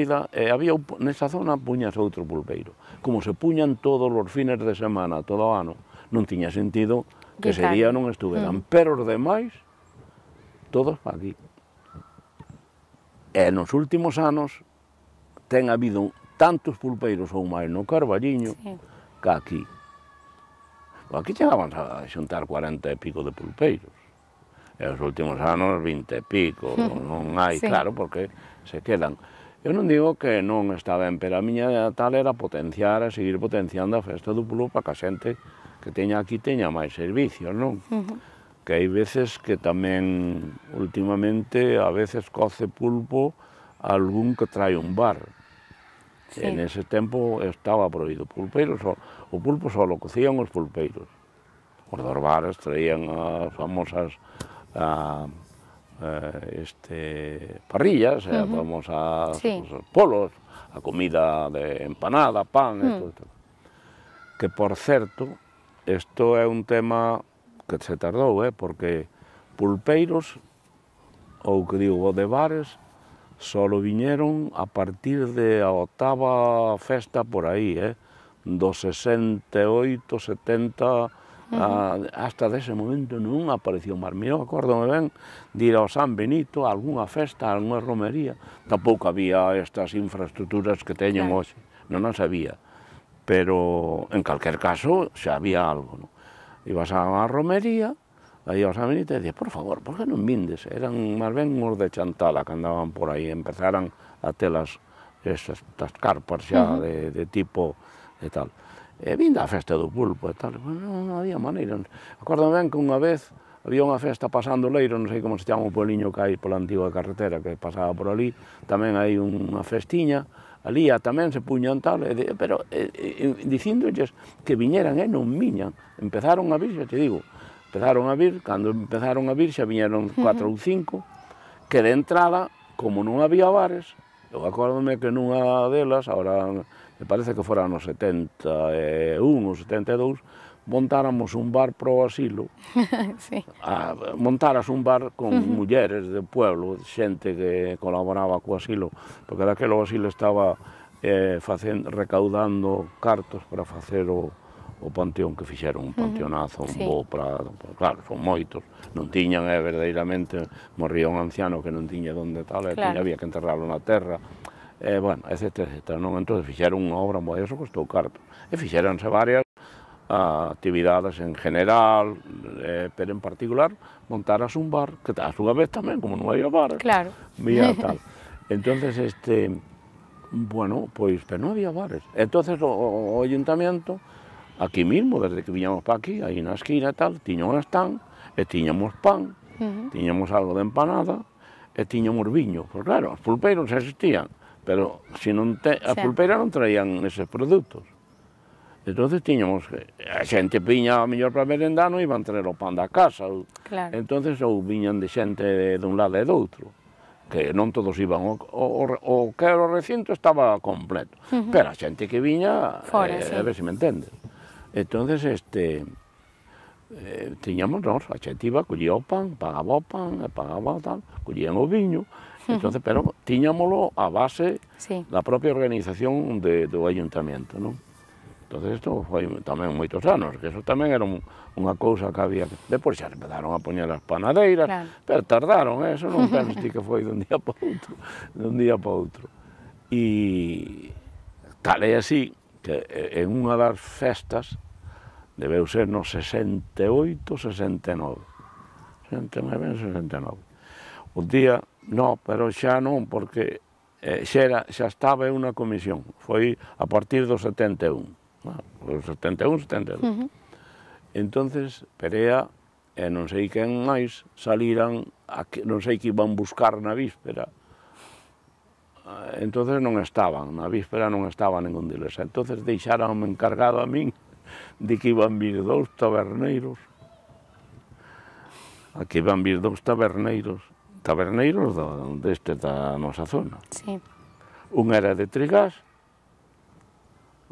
e zona puñas otro pulpeiro, como se puñan todos los fines de semana, todo o ano, no tenía sentido que ese día no estuvieran, pero los demás, todos aquí. En los últimos años ha habido tantos pulpeiros ou más no Carballiño que aquí. Pues aquí chegaban a juntar 40 y pico de pulpeiros. En los últimos años, 20 y pico, No hay, claro, porque se quedan. Yo no digo que no está ben, pero a miña tal era potenciar e seguir potenciando a festa do Pulpo para que a xente que teña aquí teña más servicios, ¿no? que hai veces que tamén últimamente a veces coce pulpo algún que trae un bar. Sí. En ese tempo estaba prohibido pulpeiros, só, o pulpo só lo cocían os pulpeiros. Os dos bares traían as famosas a, a, este, parrillas, uh -huh. as famosas sí. os polos, a comida de empanada, pan, uh -huh. todo, todo. Que, por certo, isto é un tema que se tardou, eh? porque pulpeiros, ou que digo, de bares, solo viñeron a partir de a octava festa por aí, eh? do 68, 70, Uh -huh. hasta dese momento non apareceu máis. acordo me ben, dira ao San Benito, algunha festa, algunha romería, tampouco había estas infraestructuras que teñen claro. hoxe, non as había. Pero, en calquer caso, xa había algo, non? Ibas a unha romería, aí aos amenitas e dices, por favor, por que non vindes? Eran máis ben os de Chantala que andaban por aí, empezaran a telas estas, carpas xa uh -huh. de, de tipo e tal. E vinda a festa do pulpo e tal, bueno, non, non había maneira. Acordo ben que unha vez había unha festa pasando Leiro, non sei como se chama o poliño que hai pola antiga carretera que pasaba por ali, tamén hai unha festiña, alía tamén se puñan tal, e de, pero e, e, dicíndolles que viñeran e non miñan, empezaron a vir, xa te digo, empezaron a vir, cando empezaron a vir xa viñeron catro ou cinco, que de entrada, como non había bares, eu acórdome que nunha delas, ahora me parece que fora nos 71 ou 72, montáramos un bar pro asilo, sí. a, montaras un bar con uh -huh. mulleres do pueblo, xente que colaboraba co asilo, porque daquelo o asilo estaba eh, facen, recaudando cartos para facer o, o panteón que fixeron, un panteonazo, uh -huh. un sí. bo para... Claro, son moitos, non tiñan, eh, verdadeiramente, morría un anciano que non tiña donde tal, claro. e tiña, había que enterrarlo na terra, eh, bueno, etc, etc, non? Entón, fixeron unha obra, moi, eso costou cartos, e fixeranse varias, a actividades en general, eh, pero en particular montaras un bar, que a súa vez tamén, como non hai bar, claro. mía tal. Entonces, este, bueno, pois, pero non había bares. Entonces o, o, o ayuntamiento, aquí mismo, desde que viñamos para aquí, aí na esquina e tal, tiña un stand, e tiñamos pan, uh -huh. tiñamos algo de empanada, e tiñamos viño. Pois claro, os pulpeiros existían, pero se non te, a sí. non traían eses produtos. Entón, tiñamos, a xente viña a mellor para merendar, non iban tener o pan da casa. claro. Entonces ou viñan de xente de, de un lado e do outro que non todos iban o, o, o que era o recinto estaba completo, uh -huh. pero a xente que viña, Fora, eh, sí. a ver se me entendes. Entonces este eh, tiñamos nos, a xente iba, collía o pan, pagaba o pan, pagaba tal, collían o viño, entonces, pero tiñámolo a base sí. da propia organización de, do ayuntamiento, non? Entonces isto foi tamén moitos anos, que eso tamén era un, unha cousa que había... Depois xa empezaron a poñer as panadeiras, claro. pero tardaron, eh? eso non penso ti que foi dun día para outro, dun día para outro. E tal é así que en unha das festas debeu ser no 68, 69. 69, 69. un día, no, pero xa non, porque eh, xa, era, xa estaba unha comisión. Foi a partir do 71 bueno, 71, 72. Uh -huh. Entonces, Perea e non sei quen máis saliran, a, que, non sei que iban buscar na víspera. Entonces non estaban, na víspera non estaban ningún deles. Entonces deixaranme encargado a min de que iban vir dous taberneiros. A que iban vir dous taberneiros, taberneiros do, deste da nosa zona. Sí. Un era de Trigás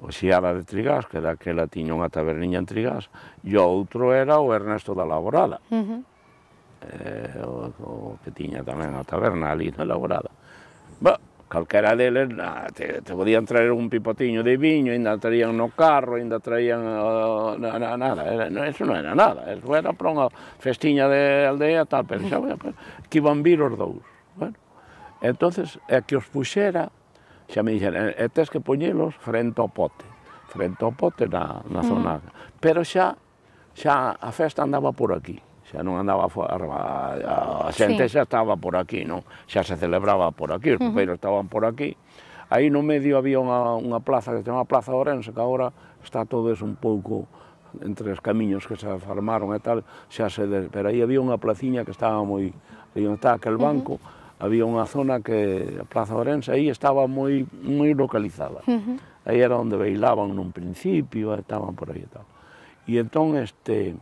o Xiara de Trigás, que daquela tiña unha taberniña en Trigás, e o outro era o Ernesto da Laborada, uh -huh. eh, o, o que tiña tamén a taberna ali na Laborada. Ba, calquera deles na, te, te podían traer un pipotiño de viño, ainda traían no carro, ainda traían uh, na, na, nada, era, no, eso non era nada, eso era para unha festiña de aldea tal, pero xa, -huh. que iban vir os dous. Bueno, entonces, é que os puxera xa me dixeron, e tes que poñelos frente ao pote, frente ao pote na, na mm. zona. Uh Pero xa, xa a festa andaba por aquí, xa non andaba fora, a, a xente sí. xa estaba por aquí, non? Xa se celebraba por aquí, os copeiros uh -huh. estaban por aquí. Aí no medio había unha, unha plaza que se chama Plaza Orense, que agora está todo eso un pouco entre os camiños que se formaron e tal, xa se... De... Pero aí había unha placiña que estaba moi... Aí onde está aquel banco, uh -huh había unha zona que a Plaza Orense aí estaba moi moi localizada. Uh -huh. Aí era onde bailaban nun principio, estaban por aí e tal. E entón este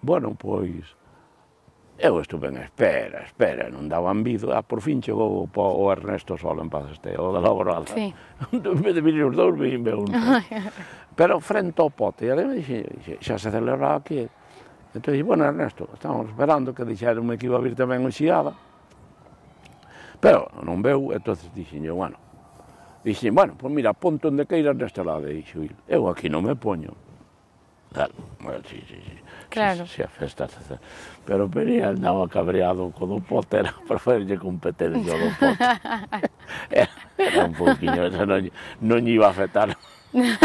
bueno, pois eu estuve en espera, espera, non daban vida, a ah, por fin chegou o, o Ernesto Sol en paz este, o da Laboral. Sí. de vir os dous, vi un. Pero frente ao pote, e ademais xa se celebraba aquí. Entón, bueno, Ernesto, estamos esperando que dixeron que iba a vir tamén o Xiada Pero non veu, entonces yo, bueno, dixen, bueno, pues mira, ponte onde queiras nesta lade, dixo, eu aquí non me poño. Claro, bueno, sí, sí, sí. Claro. Sí, sí, a festa, sí, Pero venía, andaba cabreado co do pote, era para facerlle yo do pote. Era, era un poquinho, eso non, non iba a afetar.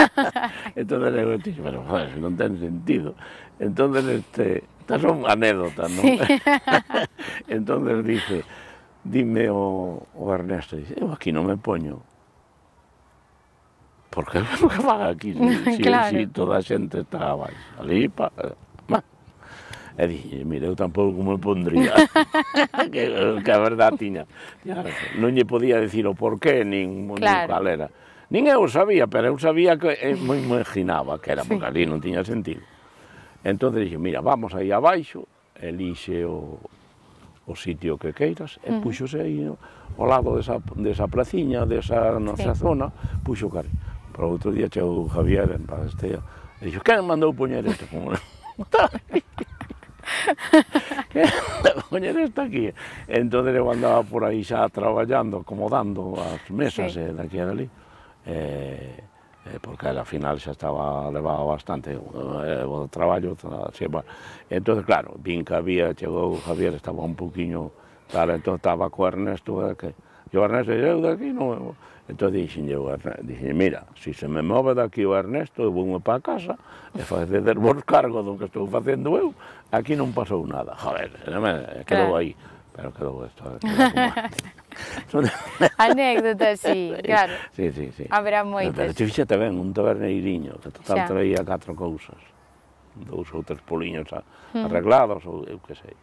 entón, eu dixo, pero, joder, non ten sentido. Entón, este, estas son anécdotas, non? Sí. entón, dice, dime o, o Ernesto, dice, eu aquí non me poño. Porque non que van aquí, si, claro. si, toda a xente está abaixo. Ali, pa, ma. E dixen, mira, eu tampouco me pondría. que, que a verdad tiña. Non lle podía decir o porqué, nin, claro. nin cal era. Nin eu sabía, pero eu sabía que eh, me imaginaba que era, sí. porque ali non tiña sentido. Entón dixe, mira, vamos aí abaixo, elixe o, o sitio que queiras, e puxose aí ao lado desa, desa placiña, desa nosa sí. zona, puxo carne. Para outro día chegou Javier en paz e dixo, quen mandou poñer isto? que poñer isto aquí? Entón eu andaba por aí xa traballando, acomodando as mesas sí. eh, daqui a dali, eh, eh, porque al final xa estaba levado bastante eh, o traballo, sempre. Entón, claro, vin que había, chegou Javier, estaba un poquinho tal, entón estaba co Ernesto, eh, que yo Ernesto, eu daqui non... Entón dixen, eu, dixen, mira, se si se me move daqui o Ernesto, eu vou para casa e facedes vos cargo do que estou facendo eu, aquí non pasou nada. Joder, quedou claro. aí. Pero quedou esto. Anécdota, sí, claro. Sí, sí, sí. Habrá moitas. Pero te fixe tamén un taberneirinho, que total Xa. traía catro cousas. Dous ou tres poliños mm. arreglados, ou eu que sei.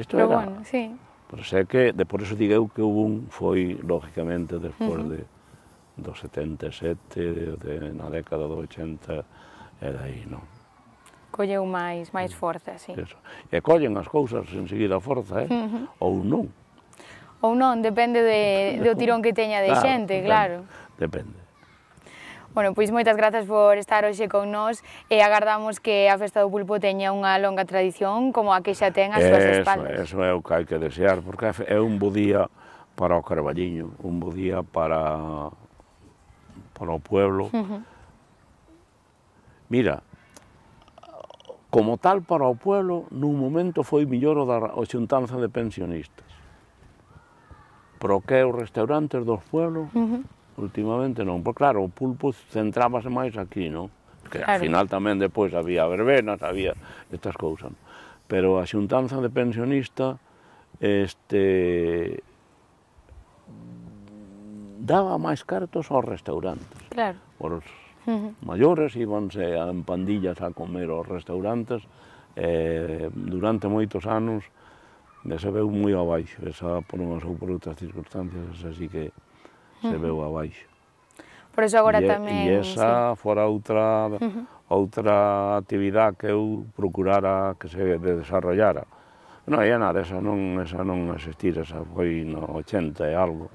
Isto Pero era... bueno, sí. Por sei que, de por eso digo eu que un foi, lógicamente, despois uh -huh. de do 77, de, de, na década do 80, era aí, non? colleu máis máis mm. forza, sí. Eso. E collen as cousas sen seguir a forza, eh? Uh -huh. Ou non. Ou non, depende de, do tirón que teña de claro, xente, claro. claro. Depende. Bueno, pois moitas grazas por estar hoxe con nós e agardamos que a Festa do Pulpo teña unha longa tradición como a que xa ten as súas espaldas. Eso é o que hai que desear, porque é un bo día para o Carballiño, un bo día para, para o pueblo. Uh -huh. Mira, como tal para o pueblo, nun momento foi millor o da xuntanza de pensionistas. Pro que os restaurantes dos pueblos, uh -huh. últimamente non, porque pois claro, o pulpo centrábase máis aquí, non? Que claro. al final tamén depois había verbenas, había estas cousas. Non? Pero a xuntanza de pensionista, este, daba máis cartos aos restaurantes. Claro. Os maiores, íbanse en pandillas a comer aos restaurantes, e durante moitos anos se veu moi abaixo, esa por unhas ou por outras circunstancias, así sí que se veu abaixo. Por iso agora e, tamén... E esa sí. fora outra, outra actividade que eu procurara que se desarrollara. Non é nada, esa non, esa non existir, esa foi no 80 e algo.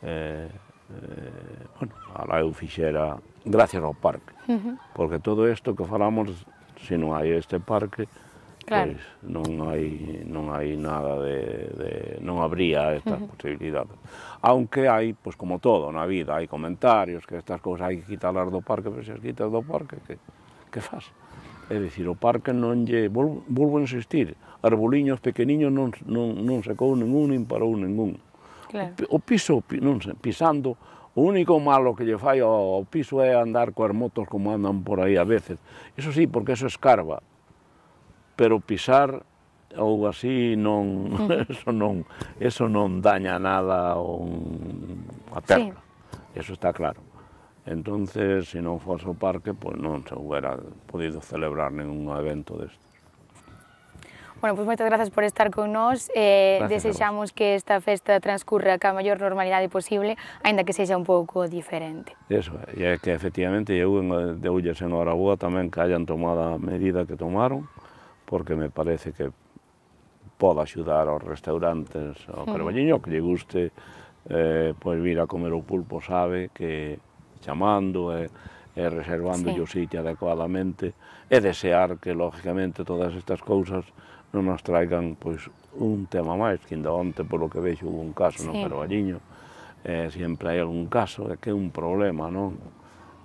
Eh, eh, bueno, a eu fixera gracias ao parque, uh -huh. porque todo isto que falamos, se non hai este parque, claro. pois non hai, non hai nada de, de non habría estas uh -huh. posibilidades. Aunque hai, pois como todo na vida, hai comentarios que estas cousas hai que quitalas do parque, pero se as quitas do parque, que, que faz? É dicir, o parque non lle... Volvo, volvo a insistir, arboliños pequeniños non, non, non sacou ningún, nin parou ningún. Claro. O piso, non sei, pisando, o único malo que lle fai ao piso é andar coas motos como andan por aí a veces. Eso sí, porque eso escarba. Pero pisar ou así non, mm. eso non, eso non daña nada un, a terra. Sí. Eso está claro. Entonces, se non fose o parque, pois pues non se hubiera podido celebrar ningún evento deste. Bueno, pois pues moitas grazas por estar con nós. Eh, desexamos que esta festa transcurra ca maior normalidade posible, aínda que sexa un pouco diferente. Eso, e é que efectivamente eu deulles en hora boa tamén que hayan tomado a medida que tomaron, porque me parece que pode axudar aos restaurantes, ao hmm. Carballiño, que lle guste eh, pois vir a comer o pulpo, sabe que chamando e, e reservando sí. o sitio adecuadamente e desear que, lógicamente, todas estas cousas non nos traigan pois un tema máis, que ainda onte polo que vexo hubo un caso sí. no Carballiño, eh, sempre hai algún caso, é que é un problema, non?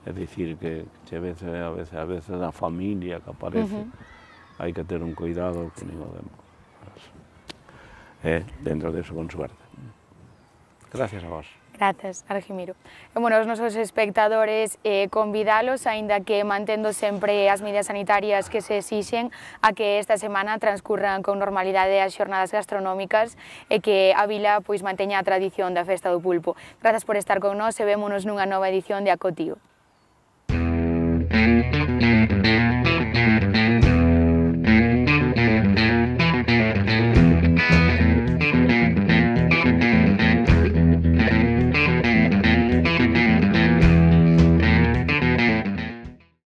É dicir que, che veces, a veces, a veces na familia que aparece, uh -huh. hai que ter un cuidado que nin o demo. Eh, dentro de eso, con suerte. Gracias a vos. Grazas, Argimiro. E, bueno, os nosos espectadores eh, convidalos, aínda que mantendo sempre as medidas sanitarias que se exixen, a que esta semana transcurran con normalidade as xornadas gastronómicas e que a vila pois manteña a tradición da Festa do Pulpo. Grazas por estar con nós e vémonos nunha nova edición de Acotío.